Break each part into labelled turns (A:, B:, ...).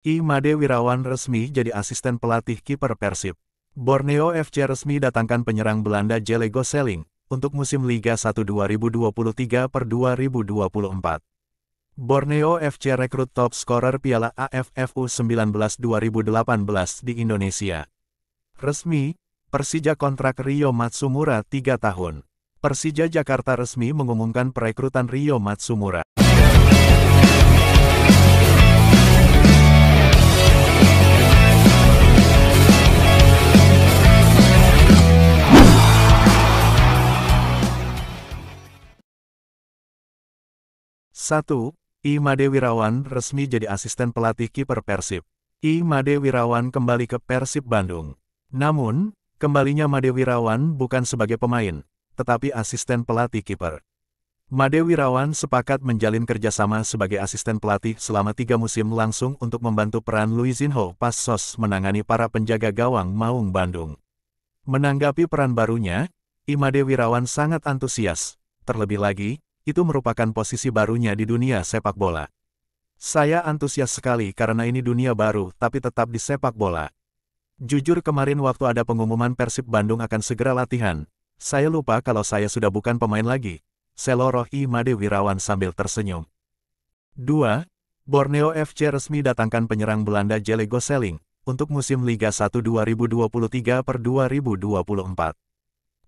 A: Imade Wirawan resmi jadi asisten pelatih kiper Persib. Borneo FC resmi datangkan penyerang Belanda Jelle Gosseling untuk musim Liga 1 2023 2024. Borneo FC rekrut top scorer Piala AFF U19 2018 di Indonesia. Resmi, Persija kontrak Rio Matsumura 3 tahun. Persija Jakarta resmi mengumumkan perekrutan Rio Matsumura. 1. Made Wirawan resmi jadi asisten pelatih kiper Persib. I Made Wirawan kembali ke Persib Bandung. Namun, kembalinya Made Wirawan bukan sebagai pemain, tetapi asisten pelatih kiper. Made Wirawan sepakat menjalin kerjasama sebagai asisten pelatih selama tiga musim langsung untuk membantu peran Luizinho sos menangani para penjaga gawang Maung Bandung. Menanggapi peran barunya, Imade Wirawan sangat antusias. Terlebih lagi, itu merupakan posisi barunya di dunia sepak bola. Saya antusias sekali karena ini dunia baru tapi tetap di sepak bola. Jujur kemarin waktu ada pengumuman Persib Bandung akan segera latihan, saya lupa kalau saya sudah bukan pemain lagi. Seloroh Made Wirawan sambil tersenyum. 2. Borneo FC resmi datangkan penyerang Belanda Jelle Selling untuk musim Liga 1 2023 per 2024.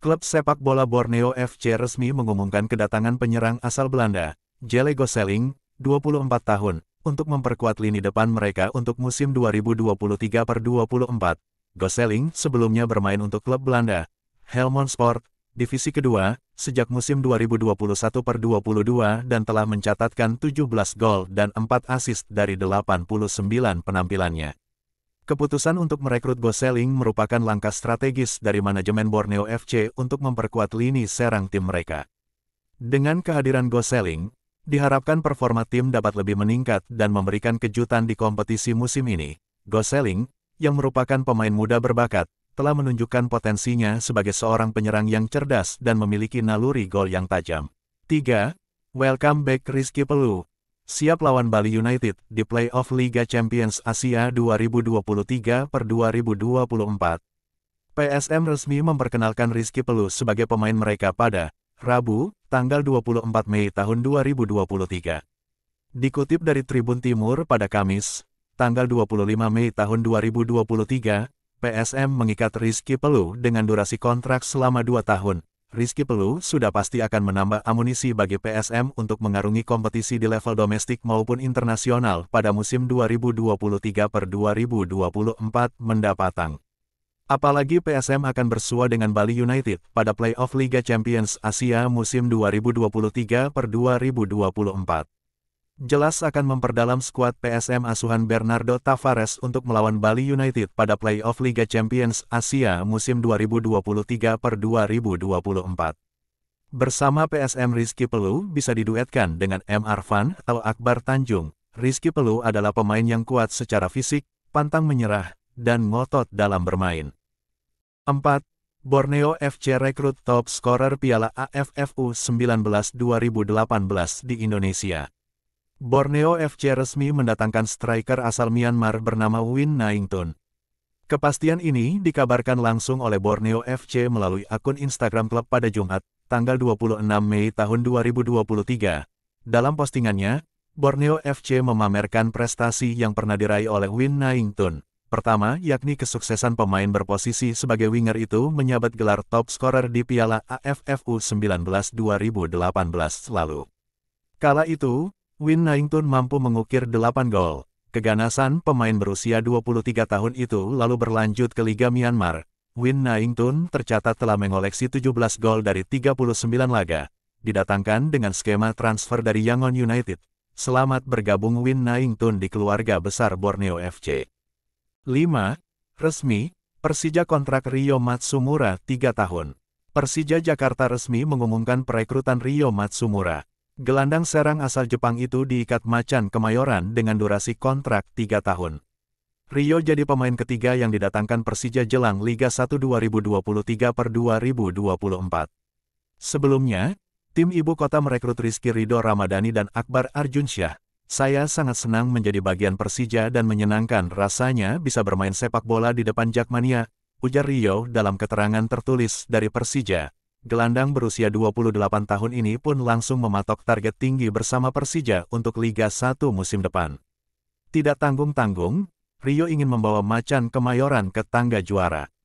A: Klub sepak bola Borneo FC resmi mengumumkan kedatangan penyerang asal Belanda, Jelle Gosling, 24 tahun, untuk memperkuat lini depan mereka untuk musim 2023 24. Gosling sebelumnya bermain untuk klub Belanda, Helmond Sport, divisi kedua, sejak musim 2021 22 dan telah mencatatkan 17 gol dan 4 assist dari 89 penampilannya. Keputusan untuk merekrut Selling merupakan langkah strategis dari manajemen Borneo FC untuk memperkuat lini serang tim mereka. Dengan kehadiran Selling, diharapkan performa tim dapat lebih meningkat dan memberikan kejutan di kompetisi musim ini. Selling, yang merupakan pemain muda berbakat, telah menunjukkan potensinya sebagai seorang penyerang yang cerdas dan memiliki naluri gol yang tajam. 3. Welcome back Rizky Pelu siap lawan Bali United di playoff Liga Champions Asia 2023 per 2024. PSM resmi memperkenalkan Rizky Pelu sebagai pemain mereka pada Rabu, tanggal 24 Mei tahun 2023. Dikutip dari Tribun Timur pada Kamis, tanggal 25 Mei tahun 2023, PSM mengikat Rizky Pelu dengan durasi kontrak selama 2 tahun, Rizky Pelu sudah pasti akan menambah amunisi bagi PSM untuk mengarungi kompetisi di level domestik maupun internasional pada musim 2023 per 2024 mendatang. Apalagi PSM akan bersua dengan Bali United pada playoff Liga Champions Asia musim 2023 per 2024 jelas akan memperdalam skuad PSM asuhan Bernardo Tavares untuk melawan Bali United pada playoff Liga Champions Asia musim 2023 2024. Bersama PSM Rizky Pelu bisa diduetkan dengan M. Arfan atau Akbar Tanjung. Rizky Pelu adalah pemain yang kuat secara fisik, pantang menyerah, dan ngotot dalam bermain. 4. Borneo FC rekrut top scorer Piala AFF U19 2018 di Indonesia. Borneo FC resmi mendatangkan striker asal Myanmar bernama Win Naingtun. Kepastian ini dikabarkan langsung oleh Borneo FC melalui akun Instagram klub pada Jumat, tanggal 26 Mei tahun 2023. Dalam postingannya, Borneo FC memamerkan prestasi yang pernah diraih oleh Win Naingtun. Pertama, yakni kesuksesan pemain berposisi sebagai winger itu menyabet gelar top scorer di Piala AFF U19 2018 lalu. Kala itu, Win Naingtun mampu mengukir 8 gol. Keganasan pemain berusia 23 tahun itu lalu berlanjut ke Liga Myanmar. Win Naingtun tercatat telah mengoleksi 17 gol dari 39 laga. Didatangkan dengan skema transfer dari Yangon United. Selamat bergabung Win Naingtun di keluarga besar Borneo FC. 5. Resmi, Persija kontrak Rio Matsumura 3 tahun. Persija Jakarta resmi mengumumkan perekrutan Rio Matsumura, Gelandang serang asal Jepang itu diikat Macan Kemayoran dengan durasi kontrak 3 tahun. Rio jadi pemain ketiga yang didatangkan Persija jelang Liga 1 2023 per 2024. Sebelumnya, tim ibu kota merekrut Rizky Ridho Ramadhani dan Akbar Arjunsyah. Saya sangat senang menjadi bagian Persija dan menyenangkan rasanya bisa bermain sepak bola di depan Jakmania, ujar Rio dalam keterangan tertulis dari Persija gelandang berusia 28 tahun ini pun langsung mematok target tinggi bersama Persija untuk Liga 1 musim depan. Tidak tanggung-tanggung, Rio ingin membawa Macan Kemayoran ke tangga juara.